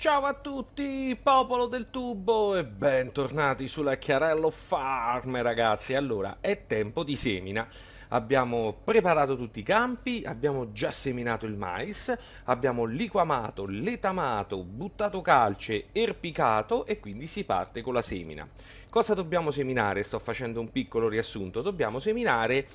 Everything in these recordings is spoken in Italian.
Ciao a tutti, popolo del tubo e bentornati sulla Chiarello Farm ragazzi. Allora, è tempo di semina. Abbiamo preparato tutti i campi, abbiamo già seminato il mais, abbiamo liquamato, letamato, buttato calce, erpicato e quindi si parte con la semina. Cosa dobbiamo seminare? Sto facendo un piccolo riassunto. Dobbiamo seminare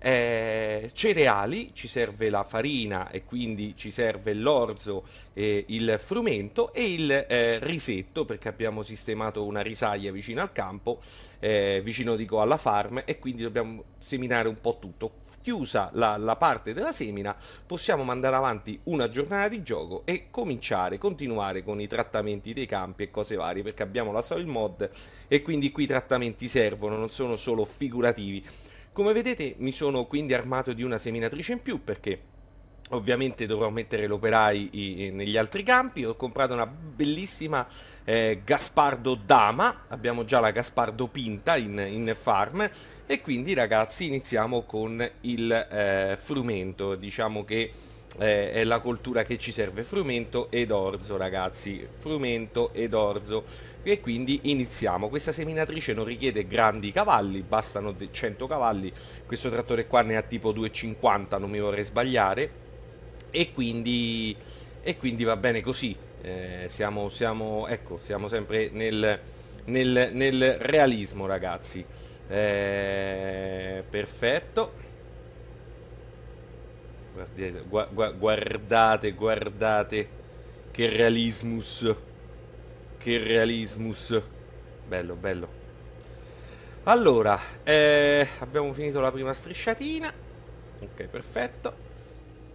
eh, cereali, ci serve la farina e quindi ci serve l'orzo, eh, il frumento e il eh, risetto perché abbiamo sistemato una risaia vicino al campo, eh, vicino dico alla farm e quindi dobbiamo seminare un po' tutto. Chiusa la, la parte della semina possiamo mandare avanti una giornata di gioco e cominciare, continuare con i trattamenti dei campi e cose varie perché abbiamo la soil mod e quindi quindi qui i trattamenti servono, non sono solo figurativi. Come vedete mi sono quindi armato di una seminatrice in più perché ovviamente dovrò mettere l'operai negli altri campi, ho comprato una bellissima eh, Gaspardo Dama, abbiamo già la Gaspardo Pinta in, in farm e quindi ragazzi iniziamo con il eh, frumento, diciamo che eh, è la coltura che ci serve frumento ed orzo ragazzi frumento ed orzo e quindi iniziamo questa seminatrice non richiede grandi cavalli bastano 100 cavalli questo trattore qua ne ha tipo 250 non mi vorrei sbagliare e quindi, e quindi va bene così eh, siamo, siamo, ecco, siamo sempre nel, nel, nel realismo ragazzi eh, perfetto guardate, guardate, guardate che realismus, che realismus, bello, bello. Allora, eh, abbiamo finito la prima strisciatina, ok, perfetto,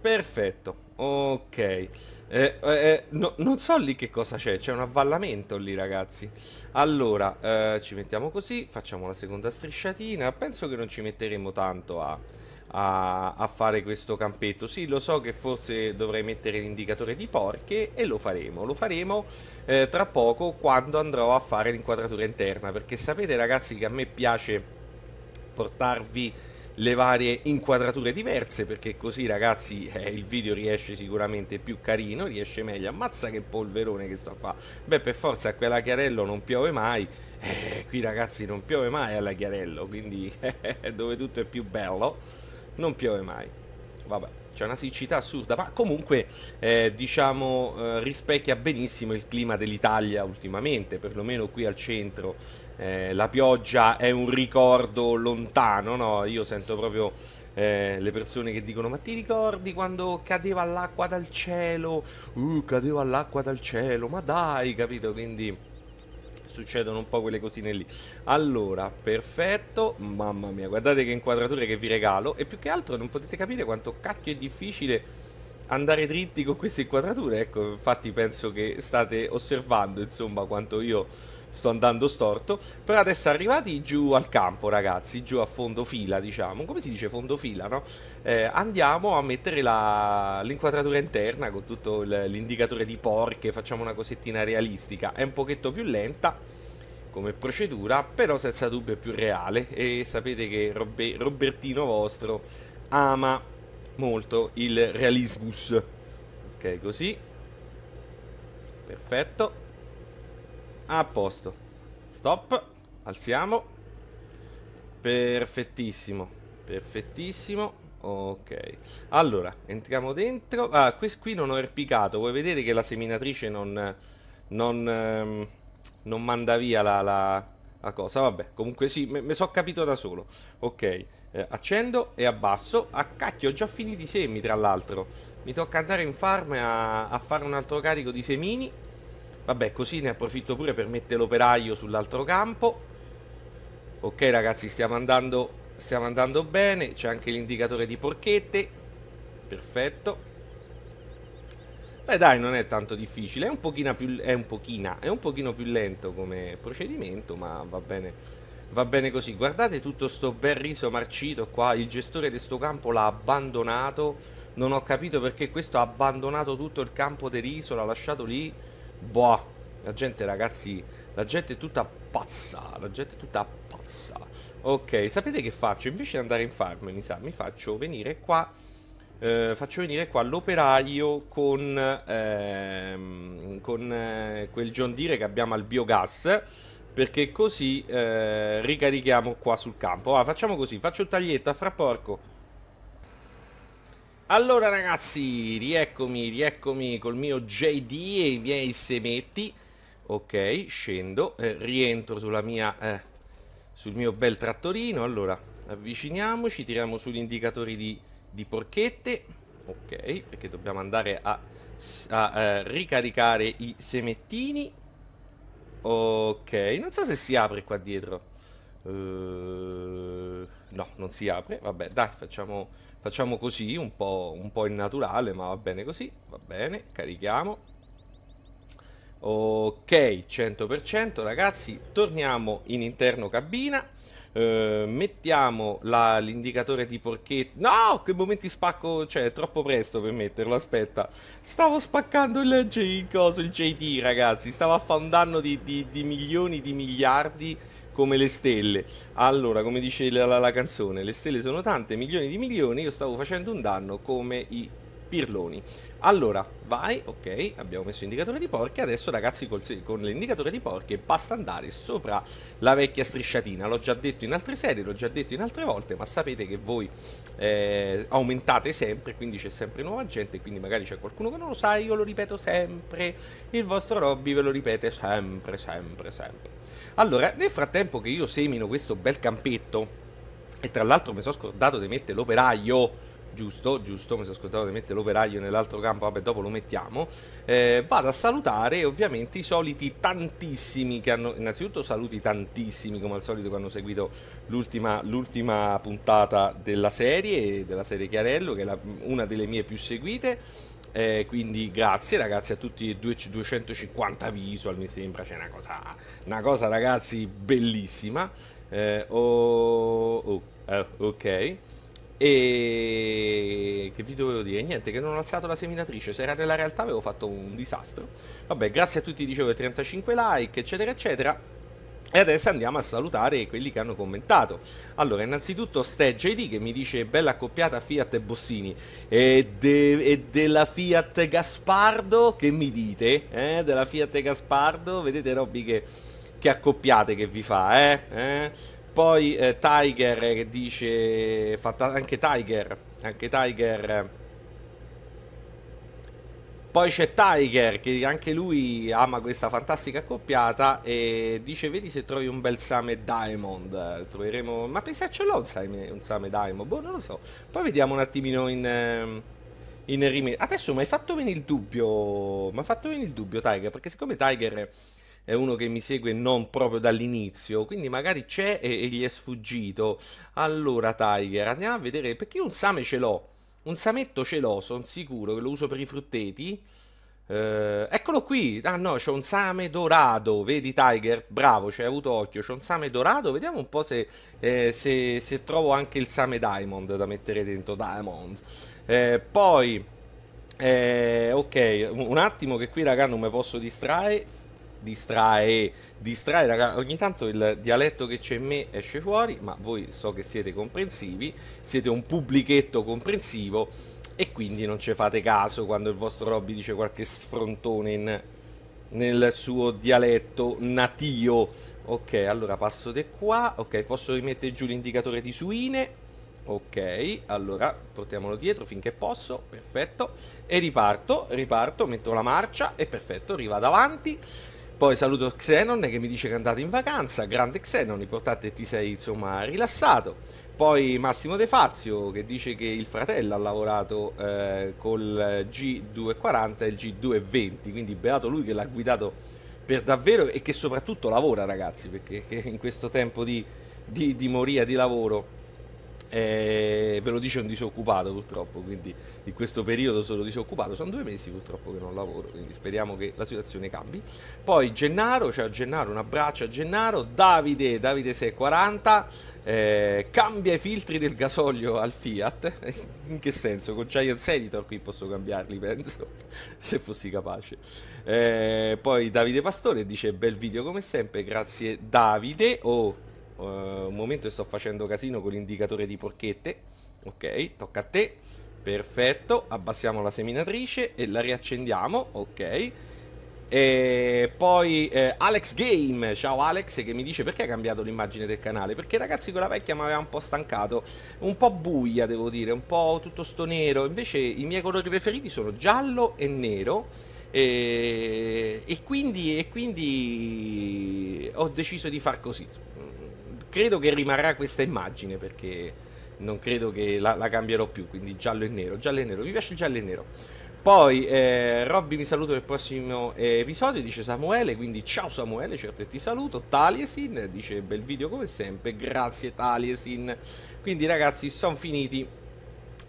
perfetto, ok, eh, eh, eh no, non so lì che cosa c'è, c'è un avvallamento lì ragazzi, allora, eh, ci mettiamo così, facciamo la seconda strisciatina, penso che non ci metteremo tanto a a, a, fare questo campetto. Sì, lo so che forse dovrei mettere l'indicatore di porche e lo faremo. Lo faremo eh, tra poco quando andrò a fare l'inquadratura interna, perché sapete ragazzi che a me piace portarvi le varie inquadrature diverse perché così ragazzi eh, il video riesce sicuramente più carino riesce meglio ammazza che polverone che sto a fare beh per forza a quella chiarello non piove mai eh, qui ragazzi non piove mai alla chiarello quindi eh, dove tutto è più bello non piove mai. Vabbè, c'è una siccità assurda, ma comunque eh, diciamo eh, rispecchia benissimo il clima dell'Italia ultimamente, perlomeno qui al centro. Eh, la pioggia è un ricordo lontano, no? Io sento proprio eh, le persone che dicono ma ti ricordi quando cadeva l'acqua dal cielo? Uh, cadeva l'acqua dal cielo, ma dai, capito? Quindi succedono un po' quelle cosine lì. Allora, perfetto, mamma mia, guardate che inquadrature che vi regalo e più che altro non potete capire quanto cacchio è difficile andare dritti con queste inquadrature, ecco, infatti penso che state osservando, insomma, quanto io sto andando storto. Però adesso arrivati giù al campo, ragazzi, giù a fondo fila, diciamo. Come si dice fondo fila, no? Eh, andiamo a mettere la, l'inquadratura interna con tutto l'indicatore di porche, facciamo una cosettina realistica. È un pochetto più lenta come procedura, però senza dubbio è più reale e sapete che Robbe, Robertino vostro ama molto il realismus. Ok, così. Perfetto. A posto. Stop. Alziamo. Perfettissimo. Perfettissimo. Ok. Allora, entriamo dentro. Ah, qui, qui non ho erpicato. Vuoi vedere che la seminatrice non... Non, ehm, non manda via la, la, la, cosa. Vabbè, comunque sì, me, me so capito da solo. Ok, eh, accendo e abbasso. Ah, cacchio, ho già finito i semi, tra l'altro. Mi tocca andare in farm a, a fare un altro carico di semini. Vabbè, così ne approfitto pure per mettere l'operaio sull'altro campo. Ok ragazzi, stiamo andando, stiamo andando bene. C'è anche l'indicatore di porchette. Perfetto. Beh dai, non è tanto difficile. È un pochino più, è un pochino, è un pochino più lento come procedimento, ma va bene va bene così. Guardate tutto sto bel riso marcito qua, il gestore di sto campo l'ha abbandonato, non ho capito perché questo ha abbandonato tutto il campo di riso, l'ha lasciato lì Boh, la gente ragazzi, la gente è tutta pazza, la gente è tutta pazza. Ok, sapete che faccio? Invece di andare in farm, mi sa, mi faccio venire qua... Eh, faccio venire qua l'operaio con, ehm, con eh, quel John Deere che abbiamo al biogas perché così eh, ricarichiamo qua sul campo. Ah, facciamo così, faccio taglietta fra porco allora ragazzi, rieccomi, rieccomi col mio JD e i miei semetti. Ok, scendo, eh, rientro sulla mia, eh, sul mio bel trattorino. Allora, avviciniamoci, tiriamo sugli indicatori di, di porchette. Ok, perché dobbiamo andare a, a, a eh, ricaricare i semettini. Ok, non so se si apre qua dietro. Uh, no, non si apre. Vabbè, dai, facciamo Facciamo così, un po', un po' innaturale, ma va bene così, va bene, carichiamo. Ok, 100% ragazzi, torniamo in interno cabina. Eh, mettiamo l'indicatore di porchetta. No, che momenti spacco, cioè è troppo presto per metterlo, aspetta. Stavo spaccando il, il, coso, il JT ragazzi, stavo a fare un danno di, di, di milioni, di miliardi come le stelle. Allora, come dice la, la, canzone, le stelle sono tante, milioni di milioni, io stavo facendo un danno come i pirloni. Allora, vai, ok, abbiamo messo l'indicatore di porche, adesso ragazzi col, con l'indicatore di porche basta andare sopra la vecchia strisciatina, l'ho già detto in altre serie, l'ho già detto in altre volte, ma sapete che voi eh, aumentate sempre, quindi c'è sempre nuova gente, quindi magari c'è qualcuno che non lo sa, io lo ripeto sempre, il vostro Robby ve lo ripete sempre, sempre, sempre. Allora, nel frattempo che io semino questo bel campetto, e tra l'altro mi sono scordato di mettere l'operaio, giusto, giusto, mi sono scordato di mettere l'operaio nell'altro campo, vabbè dopo lo mettiamo, eh, vado a salutare ovviamente i soliti tantissimi che hanno, innanzitutto saluti tantissimi come al solito che hanno seguito l'ultima, l'ultima puntata della serie, della serie Chiarello, che è la, una delle mie più seguite, eh, quindi grazie ragazzi a tutti 250 visual mi sembra, c'è cioè una cosa, una cosa ragazzi bellissima. Eh, oh, oh, ok. E che vi dovevo dire? Niente, che non ho alzato la seminatrice. Se era nella realtà avevo fatto un disastro. Vabbè, grazie a tutti, dicevo 35 like, eccetera, eccetera. E adesso andiamo a salutare quelli che hanno commentato. Allora, innanzitutto SteJD che mi dice bella accoppiata Fiat e Bossini e, de, e della Fiat Gaspardo che mi dite? Eh? Della Fiat Gaspardo, vedete Robby che, che, accoppiate che vi fa, eh? eh? Poi eh, Tiger eh, che dice, fatta anche Tiger, anche Tiger eh, poi c'è Tiger che anche lui ama questa fantastica accoppiata e dice vedi se trovi un bel Same Diamond, troveremo... Ma pensi ce l'ho un Same, un Same Diamond? Boh, non lo so. Poi vediamo un attimino in... Ehm, in rimedio. Adesso mi hai fatto venire il dubbio, mi hai fatto venire il dubbio Tiger, perché siccome Tiger è uno che mi segue non proprio dall'inizio, quindi magari c'è e, e, gli è sfuggito. Allora Tiger, andiamo a vedere, perché io un Same ce l'ho. Un sametto ce l'ho, sono sicuro che lo uso per i frutteti. Eh, eccolo qui. Ah no, c'è un same dorato. Vedi, Tiger? Bravo, ci hai avuto occhio. C'è un same dorato. Vediamo un po' se, eh, se, se, trovo anche il same diamond da mettere dentro. Diamond. Eh, poi. Eh, ok, un attimo che qui, raga, non mi posso distrarre distrae, distrae, raga. ogni tanto il dialetto che c'è in me esce fuori, ma voi so che siete comprensivi, siete un pubblichetto comprensivo e quindi non ci fate caso quando il vostro Robby dice qualche sfrontone in, nel suo dialetto natio. Ok, allora passo di qua, ok, posso rimettere giù l'indicatore di suine. Ok, allora portiamolo dietro finché posso, perfetto. E riparto, riparto, metto la marcia e perfetto, arriva davanti. Poi saluto Xenon che mi dice che è andato in vacanza, grande Xenon, importante ti sei insomma rilassato. Poi Massimo De Fazio che dice che il fratello ha lavorato eh, col G240 e il G220, quindi beato lui che l'ha guidato per davvero e che soprattutto lavora ragazzi, perché in questo tempo di, di, di moria di lavoro eh, ve lo dice un disoccupato purtroppo, quindi in questo periodo sono disoccupato, sono due mesi purtroppo che non lavoro, quindi speriamo che la situazione cambi. Poi Gennaro, ciao Gennaro, un abbraccio a Gennaro, Davide, Davide 640, eh, cambia i filtri del gasolio al Fiat, in che senso? Con Giants Editor qui posso cambiarli penso, se fossi capace. Eh, poi Davide Pastore dice bel video come sempre, grazie Davide, oh uh, un momento sto facendo casino con l'indicatore di porchette, ok, tocca a te, perfetto, abbassiamo la seminatrice e la riaccendiamo, ok, e poi eh, Alex Game, ciao Alex che mi dice perché ha cambiato l'immagine del canale? Perché ragazzi quella vecchia mi aveva un po' stancato, un po' buia devo dire, un po' tutto sto nero, invece i miei colori preferiti sono giallo e nero e, e, quindi, e quindi ho deciso di far così credo che rimarrà questa immagine perché non credo che la, la cambierò più, quindi giallo e nero, giallo e nero, mi piace il giallo e nero. Poi eh, Robby mi saluto nel prossimo eh, episodio, dice Samuele, quindi ciao Samuele, certo e ti saluto. Taliesin dice bel video come sempre, grazie Taliesin. Quindi ragazzi sono finiti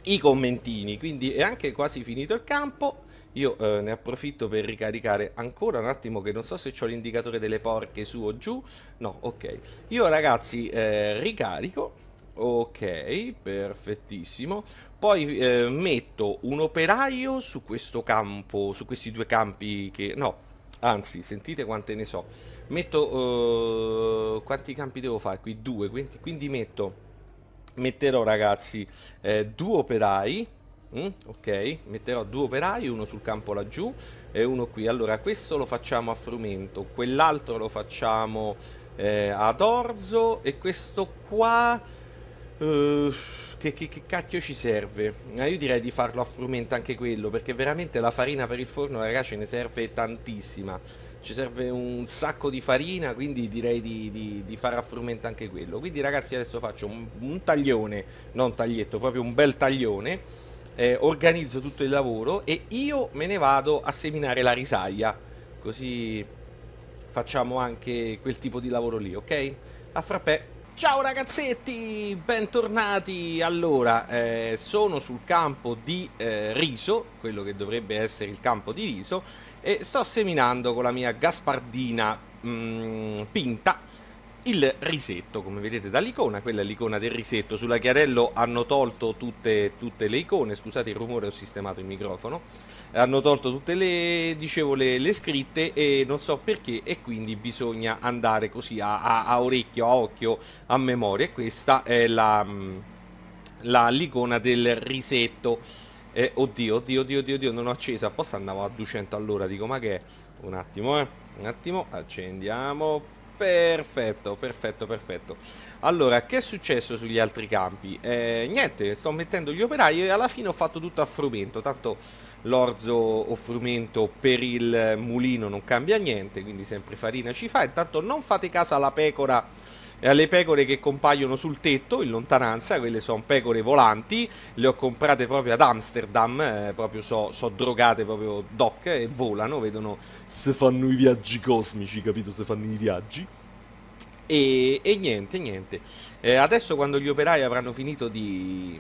i commentini, quindi è anche quasi finito il campo. Io eh, ne approfitto per ricaricare ancora un attimo che non so se ho l'indicatore delle porche su o giù. No, ok. Io ragazzi eh, ricarico. Ok, perfettissimo. Poi eh, metto un operaio su questo campo, su questi due campi che... No, anzi, sentite quante ne so. Metto... Eh, quanti campi devo fare qui? Due, quindi, quindi metto... Metterò ragazzi eh, due operai Mm, ok, metterò due operai, uno sul campo laggiù e uno qui. Allora, questo lo facciamo a frumento, quell'altro lo facciamo eh, ad orzo e questo qua... Eh, che, che, che, cacchio ci serve? Eh, io direi di farlo a frumento anche quello, perché veramente la farina per il forno, ragazzi, ce ne serve tantissima. Ci serve un sacco di farina, quindi direi di, di, di fare a frumento anche quello. Quindi ragazzi adesso faccio un, un taglione, non un taglietto, proprio un bel taglione eh, organizzo tutto il lavoro e io me ne vado a seminare la risaia, così facciamo anche quel tipo di lavoro lì, ok? A frappè! Ciao ragazzetti, bentornati! Allora, eh, sono sul campo di eh, riso, quello che dovrebbe essere il campo di riso, e sto seminando con la mia gaspardina mh, mm, pinta il risetto, come vedete dall'icona, quella è l'icona del risetto, sulla Chiarello hanno tolto tutte, tutte, le icone, scusate il rumore ho sistemato il microfono, hanno tolto tutte le, dicevo, le, le scritte e non so perché e quindi bisogna andare così a, a, a orecchio, a occhio, a memoria questa è la, mm, la, l'icona del risetto. Eh, oddio, oddio, oddio, oddio, oddio, non ho acceso, apposta andavo a 200 all'ora, dico ma che è? Un attimo, eh, un attimo, accendiamo, Perfetto, perfetto, perfetto. Allora, che è successo sugli altri campi? Eh, niente, sto mettendo gli operai e alla fine ho fatto tutto a frumento, tanto l'orzo o frumento per il mulino non cambia niente, quindi sempre farina ci fa, intanto non fate caso alla pecora alle pecore che compaiono sul tetto in lontananza, quelle sono pecore volanti, le ho comprate proprio ad Amsterdam, eh, proprio so, so, drogate proprio doc e volano, vedono se fanno i viaggi cosmici, capito, se fanno i viaggi. E, e niente, niente. Eh, adesso quando gli operai avranno finito di,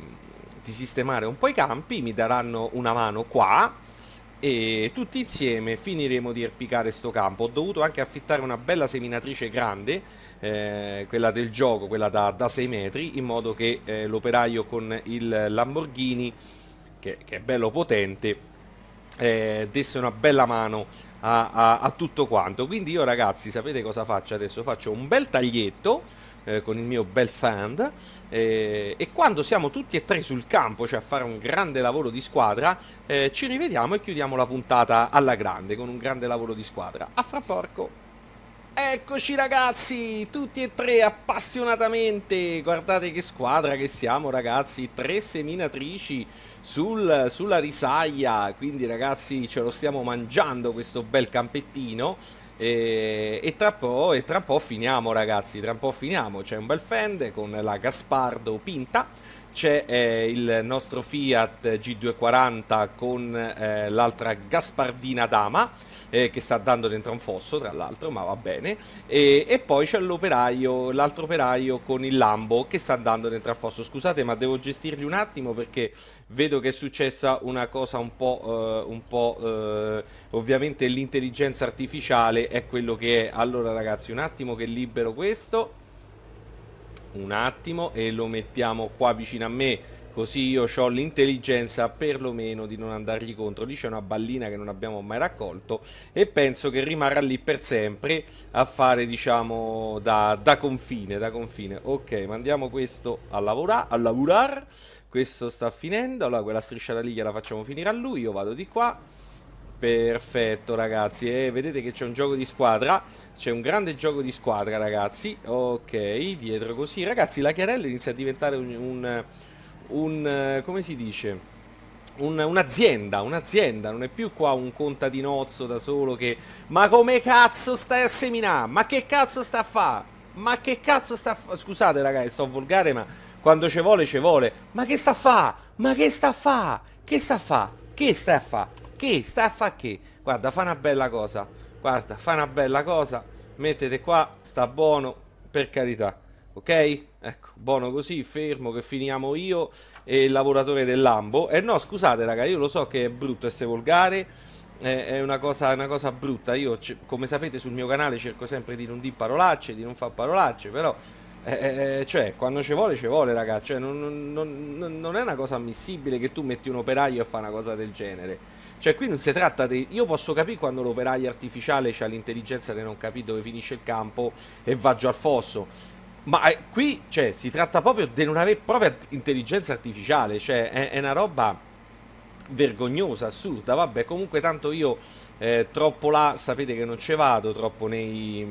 di sistemare un po' i campi, mi daranno una mano qua e tutti insieme finiremo di erpicare sto campo. Ho dovuto anche affittare una bella seminatrice grande, eh, quella del gioco, quella da, da 6 metri, in modo che eh, l'operaio con il Lamborghini, che, che è bello potente, eh, desse una bella mano a, a, a tutto quanto. Quindi io ragazzi sapete cosa faccio adesso? Faccio un bel taglietto eh, con il mio bel fand eh, e quando siamo tutti e tre sul campo, cioè a fare un grande lavoro di squadra, eh, ci rivediamo e chiudiamo la puntata alla grande con un grande lavoro di squadra. A fra porco! Eccoci ragazzi, tutti e tre appassionatamente, guardate che squadra che siamo ragazzi, tre seminatrici sul, sulla risaia, quindi ragazzi ce lo stiamo mangiando questo bel campettino. E, e, tra po', e, tra po', finiamo, ragazzi. Tra un po' finiamo. C'è un bel Fender con la Gaspardo Pinta. C'è eh, il nostro Fiat G240 con eh, l'altra Gaspardina Dama eh, che sta andando dentro un fosso, tra l'altro, ma va bene. E, e poi c'è l'operaio, l'altro operaio con il Lambo che sta andando dentro al fosso. Scusate, ma devo gestirli un attimo perché vedo che è successa una cosa un po'... Eh, un po' eh, ovviamente l'intelligenza artificiale è quello che è. Allora, ragazzi, un attimo che libero questo. Un attimo e lo mettiamo qua vicino a me così io ho l'intelligenza perlomeno di non andargli contro. Lì c'è una ballina che non abbiamo mai raccolto e penso che rimarrà lì per sempre a fare diciamo da, da confine, da confine. Ok, mandiamo questo a lavorare, a lavorare. Questo sta finendo, allora quella strisciata lì la facciamo finire a lui, io vado di qua. Perfetto ragazzi, eh, vedete che c'è un gioco di squadra, c'è un grande gioco di squadra ragazzi, ok, dietro così, ragazzi la Chiarella inizia a diventare un, un un, eh, come si dice? Un, un'azienda, un'azienda, non è più qua un contadinozzo da solo che ma come cazzo stai a seminare? Ma che cazzo sta a fare? Ma che cazzo sta a fare? Scusate ragazzi, sto volgare, ma quando ce vuole ce vuole. Ma che sta a fare? Ma che sta a fare? Che sta a fare? Che sta a fare? Che sta a fare che? Guarda, fa una bella cosa. Guarda, fa una bella cosa. Mettete qua, sta buono, per carità. Ok? Ecco, buono così, fermo che finiamo io e il lavoratore dell'ambo. E eh no, scusate raga, io lo so che è brutto essere volgare, eh, è una cosa, una cosa brutta. Io, come sapete, sul mio canale cerco sempre di non dire parolacce, di non fare parolacce, però... Eh, eh, eh, cioè, quando ci vuole, ci vuole, raga. Cioè, non, non, non, è una cosa ammissibile che tu metti un operaio e fa una cosa del genere. Cioè, qui non si tratta di. Io posso capire quando l'operaio artificiale ha l'intelligenza di non capire dove finisce il campo e va giù al fosso. Ma eh, qui cioè, si tratta proprio di una vera e propria intelligenza artificiale, cioè è, è una roba vergognosa, assurda. Vabbè, comunque tanto io eh, troppo là sapete che non ci vado, troppo nei,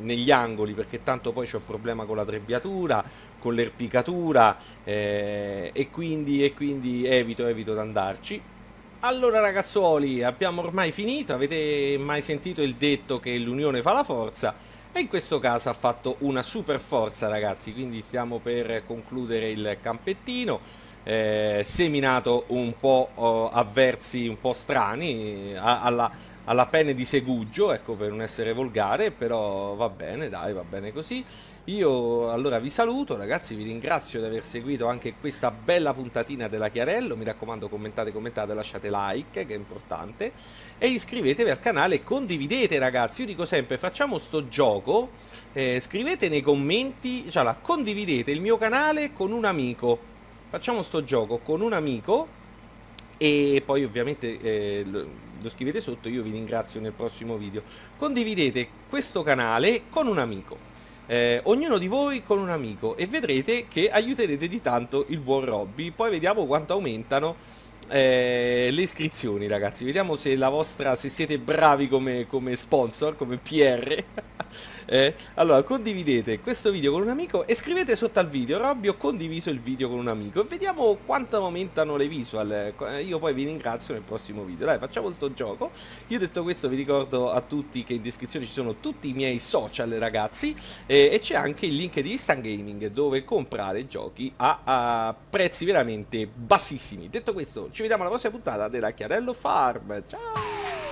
negli angoli, perché tanto poi c'è un problema con la trebbiatura, con l'erpicatura eh, e, quindi, e quindi evito, evito di andarci. Allora ragazzuoli, abbiamo ormai finito, avete mai sentito il detto che l'unione fa la forza? E in questo caso ha fatto una super forza ragazzi, quindi stiamo per concludere il campettino. Eh, seminato un po' oh, avversi, un po' strani eh, alla alla pene di Segugio, ecco per non essere volgare, però va bene, dai, va bene così. Io allora vi saluto, ragazzi, vi ringrazio di aver seguito anche questa bella puntatina della Chiarello, mi raccomando commentate, commentate, lasciate like, che è importante, e iscrivetevi al canale, condividete ragazzi, io dico sempre, facciamo sto gioco, eh, scrivete nei commenti, cioè, là, condividete il mio canale con un amico, facciamo sto gioco con un amico, e poi ovviamente... Eh, lo scrivete sotto, io vi ringrazio nel prossimo video. Condividete questo canale con un amico. Eh, ognuno di voi con un amico e vedrete che aiuterete di tanto il buon Robby. Poi vediamo quanto aumentano eh, le iscrizioni, ragazzi. Vediamo se la vostra, se siete bravi come, come sponsor, come PR. Eh, allora, condividete questo video con un amico e scrivete sotto al video, Robby ho condiviso il video con un amico. E vediamo quanto aumentano le visual. Eh, io poi vi ringrazio nel prossimo video. Dai, facciamo questo gioco. Io detto questo vi ricordo a tutti che in descrizione ci sono tutti i miei social, ragazzi. Eh, e c'è anche il link di Instant Gaming dove comprare giochi a, a prezzi veramente bassissimi. Detto questo, ci vediamo alla prossima puntata della Chiarello Farm. Ciao!